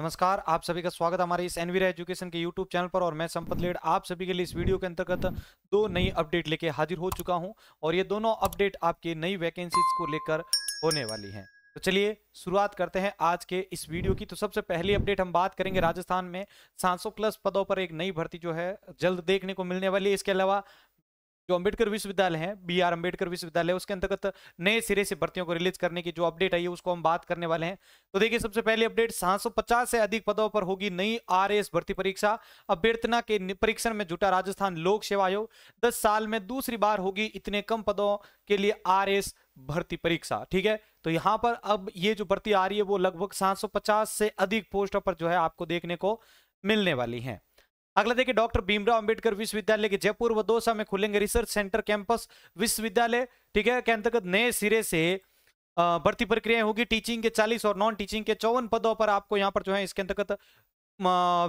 नमस्कार आप सभी का स्वागत हमारे इस एनवीर एजुकेशन के यूट्यूब चैनल पर और मैं संपत लेड आप सभी के लिए इस वीडियो के अंतर्गत दो नई अपडेट लेके हाजिर हो चुका हूं और ये दोनों अपडेट आपके नई वैकेंसीज को लेकर होने वाली हैं तो चलिए शुरुआत करते हैं आज के इस वीडियो की तो सबसे पहली अपडेट हम बात करेंगे राजस्थान में सात प्लस पदों पर एक नई भर्ती जो है जल्द देखने को मिलने वाली है इसके अलावा जो अंबेडकर विश्वविद्यालय है बी आर अंबेडकर विश्वविद्यालय उसके अंतर्गत नए सिरे से भर्तियों को रिलीज करने की जो अपडेट आई है उसको हम बात करने वाले हैं तो देखिए सबसे पहले अपडेट 750 से अधिक पदों पर होगी नई आरएएस भर्ती परीक्षा अभ्यर्थना के परीक्षण में जुटा राजस्थान लोक सेवा आयोग दस साल में दूसरी बार होगी इतने कम पदों के लिए आर भर्ती परीक्षा ठीक है तो यहाँ पर अब ये जो भर्ती आ रही है वो लगभग सात से अधिक पोस्टों पर जो है आपको देखने को मिलने वाली है अगला देखिए डॉक्टर भीमराव अंबेडकर विश्वविद्यालय के जयपुर व दोसा में खुलेंगे रिसर्च सेंटर कैंपस विश्वविद्यालय ठीक है के अंतर्गत नए सिरे से भर्ती प्रक्रियाएं होगी टीचिंग के 40 और नॉन टीचिंग के चौवन पदों पर आपको यहाँ पर जो है इसके अंतर्गत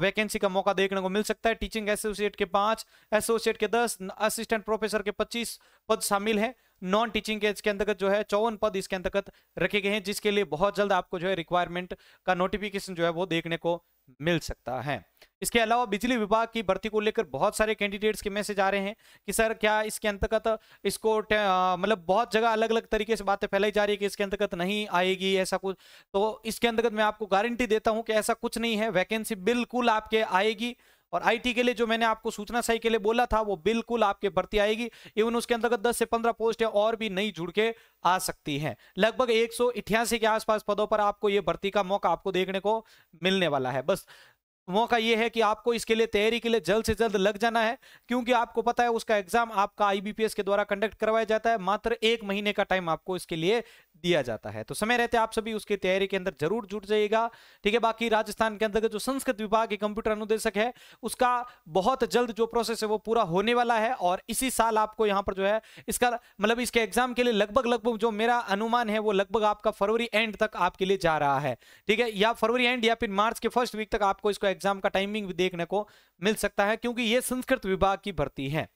वैकेंसी का मौका देखने को मिल सकता है टीचिंग एसोसिएट के पांच एसोसिएट के दस असिस्टेंट प्रोफेसर के पच्चीस पद शामिल है नॉन टीचिंग के इसके अंतर्गत जो है चौवन पद इसके अंतर्गत रखे गए हैं जिसके लिए बहुत जल्द आपको जो है रिक्वायरमेंट का नोटिफिकेशन जो है वो देखने को मिल सकता है इसके अलावा बिजली विभाग की भर्ती को लेकर बहुत सारे कैंडिडेट्स के मैसेज आ रहे हैं कि सर क्या इसके अंतर्गत इसको मतलब बहुत जगह अलग अलग तरीके से बातें फैलाई जा रही है कि इसके अंतर्गत नहीं आएगी ऐसा कुछ तो इसके अंतर्गत मैं आपको गारंटी देता हूं कि ऐसा कुछ नहीं है वैकेंसी बिल्कुल आपके आएगी और आईटी के लिए जो मैंने आपको सूचना सही के लिए बोला था वो बिल्कुल आपके भर्ती आएगी इवन उसके अंतर्गत 10 से 15 पोस्ट है और भी नई जुड़ के आ सकती हैं लगभग एक के आसपास पदों पर आपको ये भर्ती का मौका आपको देखने को मिलने वाला है बस मौका यह है कि आपको इसके लिए तैयारी के लिए जल्द से जल्द लग जाना है क्योंकि आपको पता है उसका एग्जाम आपका आईबीपीएस के द्वारा कंडक्ट करवाया जाता है मात्र एक महीने का टाइम आपको इसके लिए दिया जाता है तो समय रहते आप सभी उसकी तैयारी के अंदर जरूर जुट जाइएगा ठीक है बाकी राजस्थान के अंदर जो संस्कृत विभाग की कंप्यूटर अनुदेशक है उसका बहुत जल्द जो प्रोसेस है वो पूरा होने वाला है और इसी साल आपको यहाँ पर जो है इसका मतलब इसके एग्जाम के लिए लगभग लगभग जो मेरा अनुमान है वो लगभग आपका फरवरी एंड तक आपके लिए जा रहा है ठीक है या फरवरी एंड या फिर मार्च के फर्स्ट वीक तक आपको इसका एग्जाम का टाइमिंग भी देखने को मिल सकता है क्योंकि ये संस्कृत विभाग की भर्ती है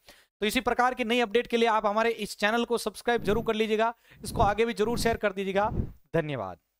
तो इसी प्रकार की नई अपडेट के लिए आप हमारे इस चैनल को सब्सक्राइब जरूर कर लीजिएगा इसको आगे भी जरूर शेयर कर दीजिएगा धन्यवाद